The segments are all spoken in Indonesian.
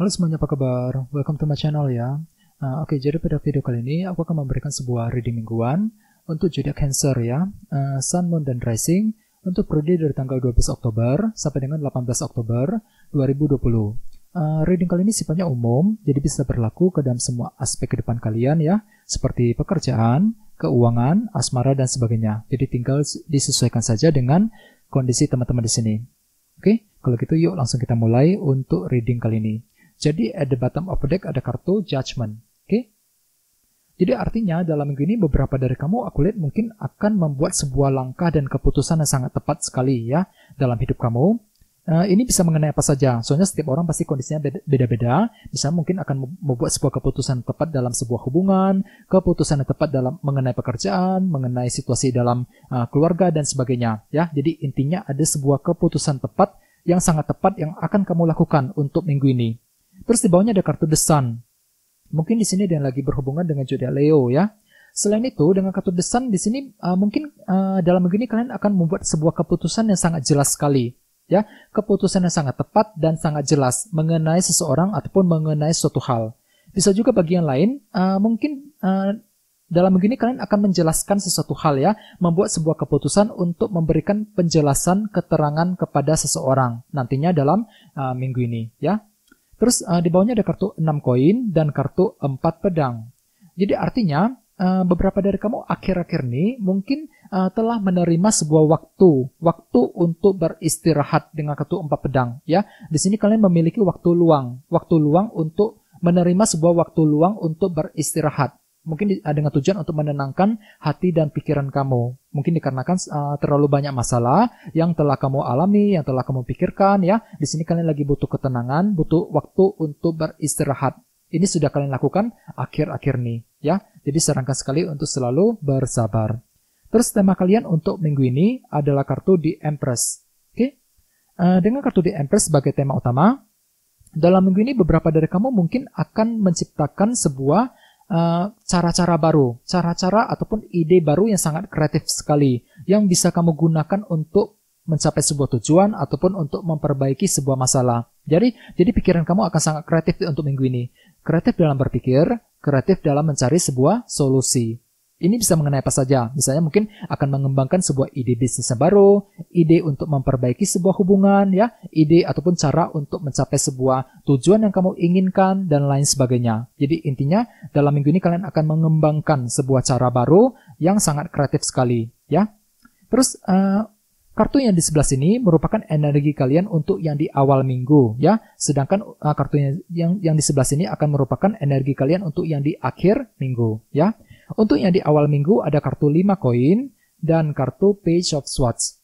Halo semuanya, apa kabar? Welcome to my channel ya. Nah, Oke, okay, jadi pada video kali ini aku akan memberikan sebuah reading mingguan untuk zodiak Cancer ya, uh, Sun, Moon, dan Rising untuk periode dari tanggal 12 Oktober sampai dengan 18 Oktober 2020. Uh, ah, reading kali ini sifatnya umum, jadi bisa berlaku ke dalam semua aspek kehidupan kalian ya, seperti pekerjaan, keuangan, asmara, dan sebagainya. Jadi tinggal disesuaikan saja dengan kondisi teman-teman di sini. Oke, okay? kalau gitu yuk langsung kita mulai untuk reading kali ini. Jadi at the bottom of the deck ada kartu judgment. Oke? Okay? Jadi artinya dalam minggu ini beberapa dari kamu aku lihat mungkin akan membuat sebuah langkah dan keputusan yang sangat tepat sekali ya dalam hidup kamu. Uh, ini bisa mengenai apa saja. Soalnya setiap orang pasti kondisinya beda-beda. Bisa mungkin akan membuat sebuah keputusan tepat dalam sebuah hubungan, keputusan yang tepat dalam mengenai pekerjaan, mengenai situasi dalam uh, keluarga dan sebagainya. Ya, jadi intinya ada sebuah keputusan tepat yang sangat tepat yang akan kamu lakukan untuk minggu ini. Terus di bawahnya ada kartu The Sun. Mungkin di sini ada yang lagi berhubungan dengan zodiak Leo ya. Selain itu, dengan kartu The Sun di sini uh, mungkin uh, dalam begini kalian akan membuat sebuah keputusan yang sangat jelas sekali ya, keputusan yang sangat tepat dan sangat jelas mengenai seseorang ataupun mengenai suatu hal. Bisa juga bagi yang lain, uh, mungkin uh, dalam begini kalian akan menjelaskan sesuatu hal ya, membuat sebuah keputusan untuk memberikan penjelasan keterangan kepada seseorang nantinya dalam uh, minggu ini ya. Terus uh, di bawahnya ada kartu 6 koin dan kartu 4 pedang. Jadi artinya uh, beberapa dari kamu akhir-akhir ini mungkin uh, telah menerima sebuah waktu, waktu untuk beristirahat dengan kartu 4 pedang ya. Di sini kalian memiliki waktu luang, waktu luang untuk menerima sebuah waktu luang untuk beristirahat mungkin dengan tujuan untuk menenangkan hati dan pikiran kamu. Mungkin dikarenakan uh, terlalu banyak masalah yang telah kamu alami, yang telah kamu pikirkan ya. Di sini kalian lagi butuh ketenangan, butuh waktu untuk beristirahat. Ini sudah kalian lakukan akhir-akhir nih ya. Jadi sarankan sekali untuk selalu bersabar. Terus tema kalian untuk minggu ini adalah kartu di Empress. Oke. Okay? Uh, eh, dengan kartu di Empress sebagai tema utama, dalam minggu ini beberapa dari kamu mungkin akan menciptakan sebuah Eh, cara-cara uh, baru, cara-cara ataupun ide baru yang sangat kreatif sekali yang bisa kamu gunakan untuk mencapai sebuah tujuan ataupun untuk memperbaiki sebuah masalah. Jadi, jadi pikiran kamu akan sangat kreatif untuk minggu ini. Kreatif dalam berpikir, kreatif dalam mencari sebuah solusi. Ini bisa mengenai apa saja, misalnya mungkin akan mengembangkan sebuah ide bisnis yang baru, ide untuk memperbaiki sebuah hubungan, ya, ide ataupun cara untuk mencapai sebuah tujuan yang kamu inginkan, dan lain sebagainya. Jadi intinya dalam minggu ini kalian akan mengembangkan sebuah cara baru yang sangat kreatif sekali, ya. Terus uh, Kartu yang di sebelah sini merupakan energi kalian untuk yang di awal minggu, ya. Sedangkan uh, eh, kartu yang yang di sebelah sini akan merupakan energi kalian untuk yang di akhir minggu, ya. Untuk yang di awal minggu ada kartu 5 koin dan kartu Page of Swords.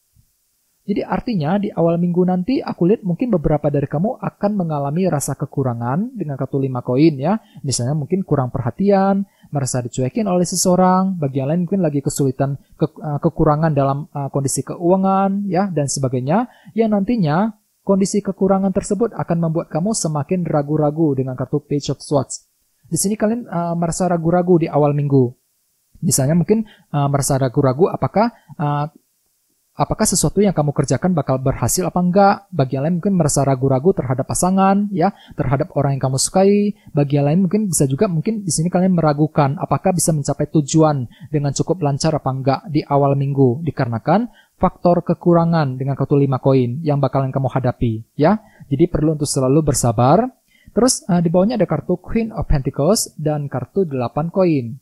Jadi artinya di awal minggu nanti aku lihat mungkin beberapa dari kamu akan mengalami rasa kekurangan dengan kartu 5 koin ya. Misalnya mungkin kurang perhatian, merasa dicuekin oleh seseorang, bagi yang lain mungkin lagi kesulitan ke, uh, kekurangan dalam uh, kondisi keuangan ya dan sebagainya. Yang nantinya kondisi kekurangan tersebut akan membuat kamu semakin ragu-ragu dengan kartu Page of Swords. Di sini kalian uh, merasa ragu-ragu di awal minggu. Misalnya mungkin uh, merasa ragu-ragu apakah uh, apakah sesuatu yang kamu kerjakan bakal berhasil apa enggak. Bagi yang lain mungkin merasa ragu-ragu terhadap pasangan, ya, terhadap orang yang kamu sukai. Bagi yang lain mungkin bisa juga mungkin di sini kalian meragukan apakah bisa mencapai tujuan dengan cukup lancar apa enggak di awal minggu dikarenakan faktor kekurangan dengan kartu lima koin yang bakalan kamu hadapi, ya. Jadi perlu untuk selalu bersabar Terus uh, di bawahnya ada kartu Queen of Pentacles dan kartu 8 koin.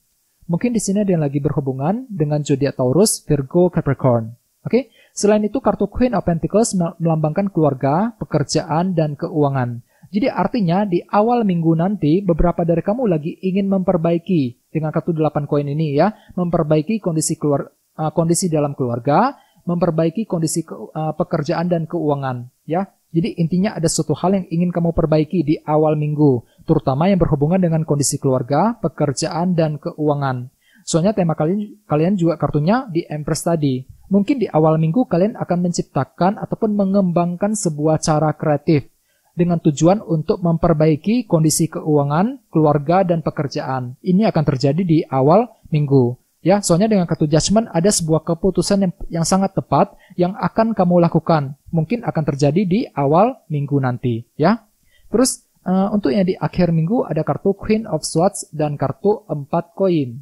Mungkin di sini ada yang lagi berhubungan dengan zodiak Taurus, Virgo, Capricorn. Oke, okay? selain itu kartu Queen of Pentacles melambangkan keluarga, pekerjaan, dan keuangan. Jadi artinya di awal minggu nanti beberapa dari kamu lagi ingin memperbaiki dengan kartu 8 koin ini ya, memperbaiki kondisi keluar uh, kondisi dalam keluarga, memperbaiki kondisi ke, uh, pekerjaan dan keuangan ya. Jadi intinya ada suatu hal yang ingin kamu perbaiki di awal minggu, terutama yang berhubungan dengan kondisi keluarga, pekerjaan, dan keuangan. Soalnya tema kalian, kalian juga kartunya di Empress tadi. Mungkin di awal minggu kalian akan menciptakan ataupun mengembangkan sebuah cara kreatif dengan tujuan untuk memperbaiki kondisi keuangan, keluarga, dan pekerjaan. Ini akan terjadi di awal minggu. Ya, soalnya dengan kartu judgment ada sebuah keputusan yang, yang sangat tepat yang akan kamu lakukan. Mungkin akan terjadi di awal minggu nanti, ya. Terus uh, untuk yang di akhir minggu ada kartu Queen of Swords dan kartu empat koin.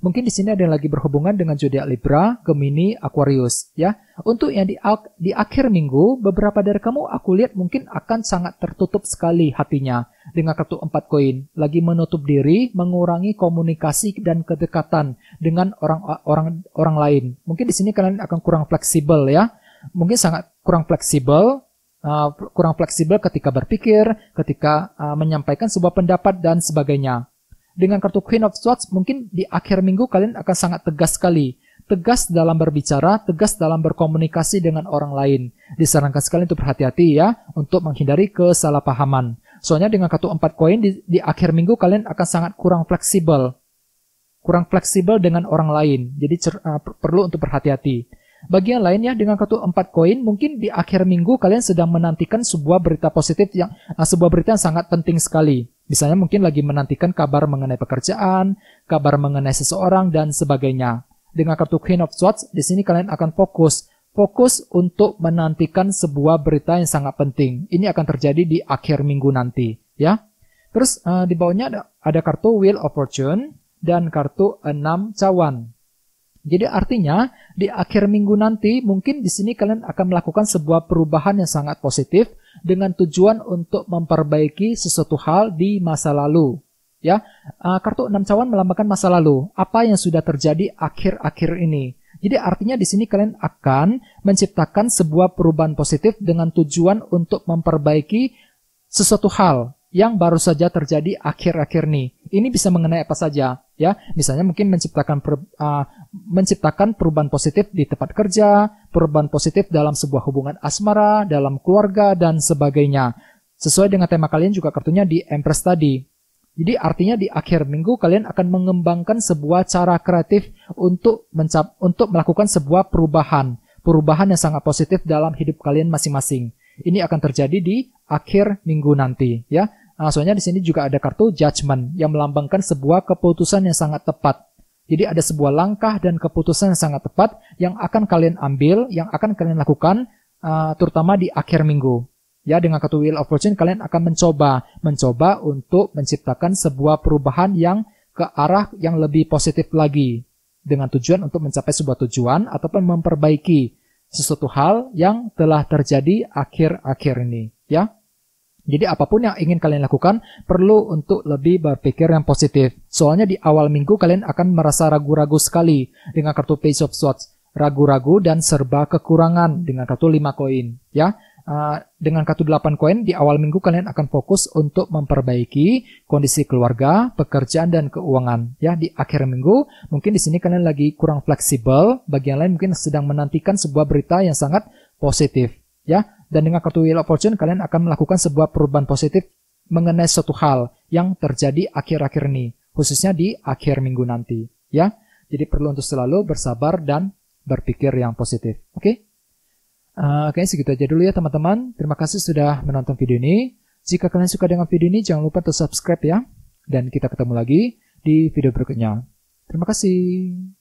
Mungkin di sini ada yang lagi berhubungan dengan zodiak Libra, Gemini, Aquarius, ya. Untuk yang di, di akhir minggu, beberapa dari kamu aku lihat mungkin akan sangat tertutup sekali hatinya dengan kartu empat koin, lagi menutup diri, mengurangi komunikasi dan kedekatan dengan orang-orang orang lain. Mungkin di sini kalian akan kurang fleksibel ya. Mungkin sangat kurang fleksibel, uh, kurang fleksibel ketika berpikir, ketika uh, menyampaikan sebuah pendapat dan sebagainya. Dengan kartu Queen of Swords mungkin di akhir minggu kalian akan sangat tegas sekali tegas dalam berbicara, tegas dalam berkomunikasi dengan orang lain. Disarankan sekali untuk berhati-hati ya, untuk menghindari kesalahpahaman. Soalnya dengan kartu 4 koin di, di akhir minggu kalian akan sangat kurang fleksibel. Kurang fleksibel dengan orang lain. Jadi cer, uh, perlu untuk berhati-hati. bagian lainnya dengan kartu 4 koin mungkin di akhir minggu kalian sedang menantikan sebuah berita positif yang uh, sebuah berita yang sangat penting sekali. Misalnya mungkin lagi menantikan kabar mengenai pekerjaan, kabar mengenai seseorang dan sebagainya. Dengan kartu Queen of Swords di sini kalian akan fokus fokus untuk menantikan sebuah berita yang sangat penting. Ini akan terjadi di akhir minggu nanti, ya. Terus uh, di bawahnya ada, ada kartu Wheel of Fortune dan kartu enam cawan. Jadi artinya di akhir minggu nanti mungkin di sini kalian akan melakukan sebuah perubahan yang sangat positif dengan tujuan untuk memperbaiki sesuatu hal di masa lalu. Ya, eh, kartu enam cawan melambangkan masa lalu. Apa yang sudah terjadi akhir-akhir ini? Jadi artinya di sini kalian akan menciptakan sebuah perubahan positif dengan tujuan untuk memperbaiki sesuatu hal yang baru saja terjadi akhir-akhir ini. Ini bisa mengenai apa saja, ya. Misalnya mungkin menciptakan per, uh, menciptakan perubahan positif di tempat kerja, perubahan positif dalam sebuah hubungan asmara, dalam keluarga dan sebagainya. Sesuai dengan tema kalian juga kartunya di Empress tadi. Jadi artinya di akhir minggu kalian akan mengembangkan sebuah cara kreatif untuk mencap untuk melakukan sebuah perubahan, perubahan yang sangat positif dalam hidup kalian masing-masing. Ini akan terjadi di akhir minggu nanti, ya. Nah, soalnya di sini juga ada kartu judgment yang melambangkan sebuah keputusan yang sangat tepat. Jadi ada sebuah langkah dan keputusan yang sangat tepat yang akan kalian ambil, yang akan kalian lakukan uh, terutama di akhir minggu ya dengan kartu wheel of fortune kalian akan mencoba mencoba untuk menciptakan sebuah perubahan yang ke arah yang lebih positif lagi dengan tujuan untuk mencapai sebuah tujuan ataupun memperbaiki sesuatu hal yang telah terjadi akhir-akhir ini ya jadi apapun yang ingin kalian lakukan perlu untuk lebih berpikir yang positif soalnya di awal minggu kalian akan merasa ragu-ragu sekali dengan kartu page of swords ragu-ragu dan serba kekurangan dengan kartu 5 koin ya Eh, dengan kartu 8 koin di awal minggu kalian akan fokus untuk memperbaiki kondisi keluarga, pekerjaan dan keuangan ya di akhir minggu mungkin di sini kalian lagi kurang fleksibel, bagian lain mungkin sedang menantikan sebuah berita yang sangat positif ya dan dengan kartu Wheel of Fortune kalian akan melakukan sebuah perubahan positif mengenai suatu hal yang terjadi akhir-akhir ini khususnya di akhir minggu nanti ya. Jadi perlu untuk selalu bersabar dan berpikir yang positif. Oke? Okay? Uh, eh, kayaknya segitu aja dulu ya teman-teman. Terima kasih sudah menonton video ini. Jika kalian suka dengan video ini, jangan lupa untuk subscribe ya. Dan kita ketemu lagi di video berikutnya. Terima kasih.